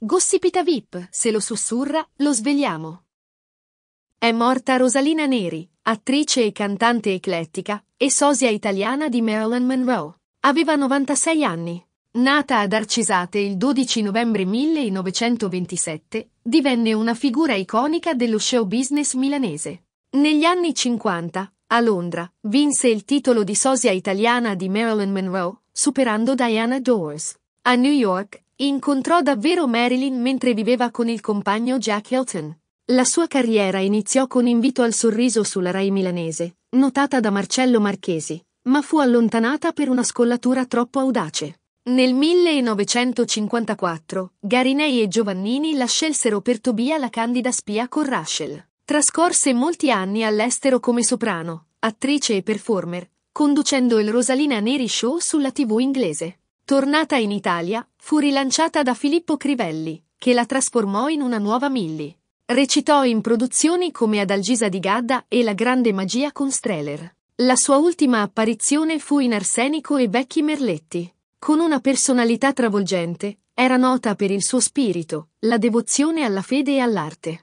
Gossipita VIP, se lo sussurra, lo svegliamo. È morta Rosalina Neri, attrice e cantante eclettica, e sosia italiana di Marilyn Monroe. Aveva 96 anni. Nata ad Arcisate il 12 novembre 1927, divenne una figura iconica dello show business milanese. Negli anni 50, a Londra, vinse il titolo di sosia italiana di Marilyn Monroe, superando Diana Doors. A New York, Incontrò davvero Marilyn mentre viveva con il compagno Jack Hilton. La sua carriera iniziò con invito al sorriso sulla Rai milanese, notata da Marcello Marchesi, ma fu allontanata per una scollatura troppo audace. Nel 1954, Garinei e Giovannini la scelsero per Tobia la candida spia con Rachel. Trascorse molti anni all'estero come soprano, attrice e performer, conducendo il Rosalina Neri Show sulla TV inglese. Tornata in Italia, fu rilanciata da Filippo Crivelli, che la trasformò in una nuova Milli. Recitò in produzioni come Adalgisa di Gadda e La grande magia con Streller. La sua ultima apparizione fu in Arsenico e Vecchi Merletti. Con una personalità travolgente, era nota per il suo spirito, la devozione alla fede e all'arte.